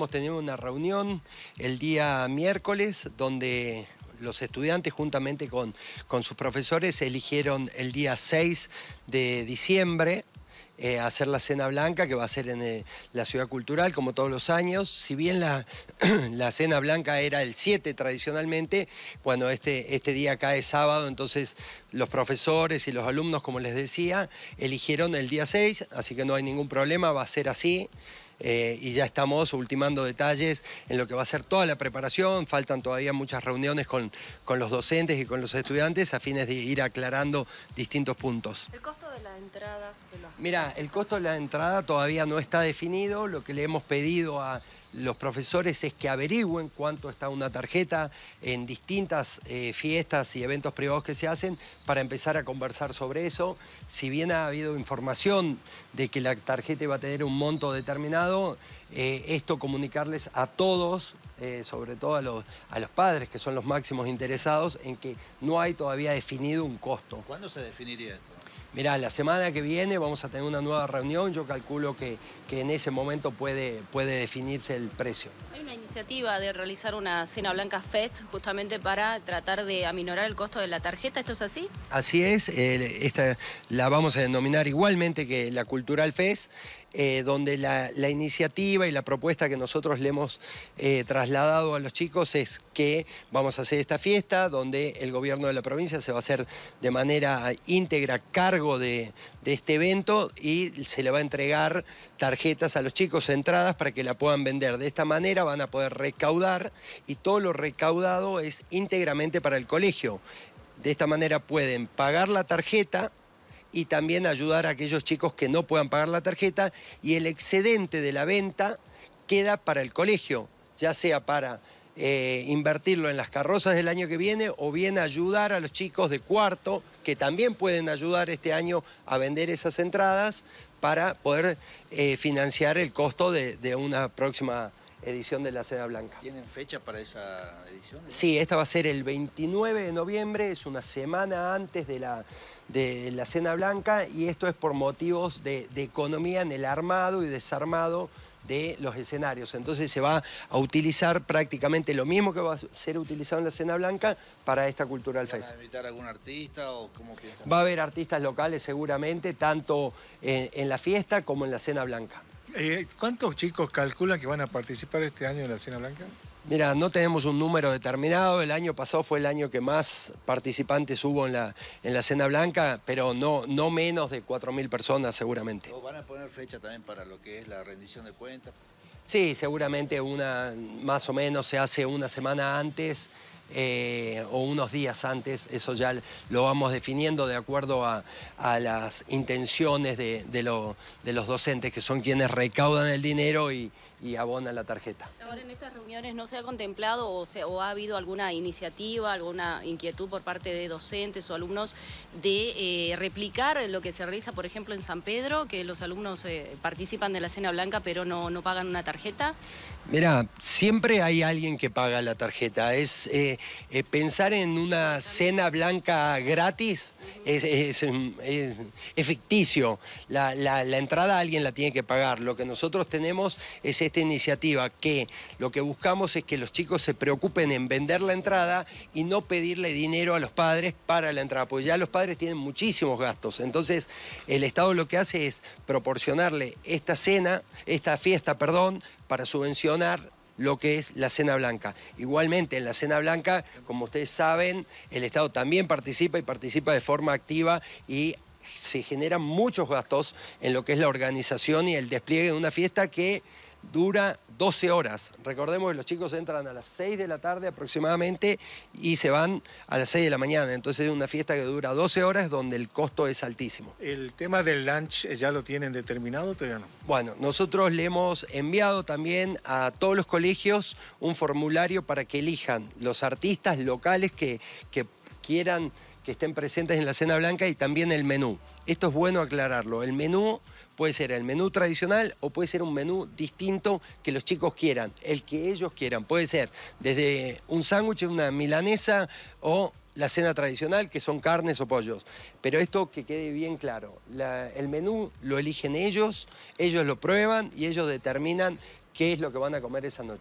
Hemos tenido una reunión el día miércoles donde los estudiantes juntamente con, con sus profesores eligieron el día 6 de diciembre eh, hacer la cena blanca que va a ser en eh, la ciudad cultural como todos los años. Si bien la, la cena blanca era el 7 tradicionalmente, bueno, este, este día acá es sábado, entonces los profesores y los alumnos, como les decía, eligieron el día 6, así que no hay ningún problema, va a ser así. Eh, y ya estamos ultimando detalles en lo que va a ser toda la preparación. Faltan todavía muchas reuniones con, los docentes y con los estudiantes a fines de ir aclarando distintos puntos. ¿El costo de la entrada? De Mira, el costo de la entrada todavía no está definido. Lo que le hemos pedido a los profesores es que averigüen cuánto está una tarjeta en distintas eh, fiestas y eventos privados que se hacen para empezar a conversar sobre eso. Si bien ha habido información de que la tarjeta iba a tener un monto determinado, eh, esto comunicarles a todos, eh, sobre todo a los, a los padres, que son los máximos interesados, en que no hay todavía definido un costo. ¿Cuándo se definiría esto? Mirá, la semana que viene vamos a tener una nueva reunión. Yo calculo que, en ese momento puede, puede definirse el precio. Hay una iniciativa de realizar una cena blanca fest justamente para tratar de aminorar el costo de la tarjeta. ¿Esto es así? Así es. Eh, esta la vamos a denominar igualmente que la Cultural Fest. Eh, donde la, iniciativa y la propuesta que nosotros le hemos eh, trasladado a los chicos es que vamos a hacer esta fiesta, donde el gobierno de la provincia se va a hacer de manera íntegra cargo de, de este evento y se le va a entregar tarjetas a los chicos, entradas para que la puedan vender. De esta manera van a poder recaudar y todo lo recaudado es íntegramente para el colegio. De esta manera pueden pagar la tarjeta y también ayudar a aquellos chicos que no puedan pagar la tarjeta y el excedente de la venta queda para el colegio, ya sea para eh, invertirlo en las carrozas del año que viene o bien ayudar a los chicos de cuarto que también pueden ayudar este año a vender esas entradas para poder eh, financiar el costo de, de una próxima edición de la Cena Blanca. ¿Tienen fecha para esa edición? Sí, esta va a ser el 29 de noviembre, es una semana antes de la, de la Cena Blanca y esto es por motivos de, economía en el armado y desarmado de los escenarios. Entonces se va a utilizar prácticamente lo mismo que va a ser utilizado en la Cena Blanca para esta Cultural Fest. va a invitar algún artista o cómo piensan? Va a haber artistas locales seguramente, tanto en, la fiesta como en la Cena Blanca. Eh, ¿Cuántos chicos calculan que van a participar este año en la Cena Blanca? Mira, no tenemos un número determinado. El año pasado fue el año que más participantes hubo en la, Cena Blanca, pero no, no menos de 4.000 personas seguramente. ¿O ¿Van a poner fecha también para lo que es la rendición de cuentas? Sí, seguramente una, más o menos se hace una semana antes. Eh, o unos días antes, eso ya lo vamos definiendo de acuerdo a, las intenciones de, de, los docentes, que son quienes recaudan el dinero y, y, abonan la tarjeta. Ahora en estas reuniones no se ha contemplado o, ha habido alguna iniciativa, alguna inquietud por parte de docentes o alumnos de eh, replicar lo que se realiza, por ejemplo, en San Pedro, que los alumnos eh, participan de la cena blanca pero no, pagan una tarjeta. Mira, siempre hay alguien que paga la tarjeta. Es, eh, pensar en una cena blanca gratis es, ficticio. La, entrada la, entrada alguien la tiene que pagar. Lo que nosotros tenemos es esta iniciativa que lo que buscamos es que los chicos se preocupen en vender la entrada y no pedirle dinero a los padres para la entrada, porque ya los padres tienen muchísimos gastos. Entonces, el Estado lo que hace es proporcionarle esta cena, esta fiesta, perdón, para subvencionar lo que es la Cena Blanca. Igualmente, en la Cena Blanca, como ustedes saben, el Estado también participa y participa de forma activa y se generan muchos gastos en lo que es la organización y el despliegue de una fiesta que dura 12 horas. Recordemos que los chicos entran a las 6 de la tarde aproximadamente y se van a las 6 de la mañana. Entonces es una fiesta que dura 12 horas donde el costo es altísimo. ¿El tema del lunch ya lo tienen determinado todavía no? Bueno, nosotros le hemos enviado también a todos los colegios un formulario para que elijan los artistas locales que, que quieran que estén presentes en la cena blanca y también el menú. Esto es bueno aclararlo. El menú Puede ser el menú tradicional o puede ser un menú distinto que los chicos quieran, el que ellos quieran. Puede ser desde un sándwich, una milanesa o la cena tradicional, que son carnes o pollos. Pero esto que quede bien claro, el menú lo eligen ellos, ellos lo prueban y ellos determinan qué es lo que van a comer esa noche.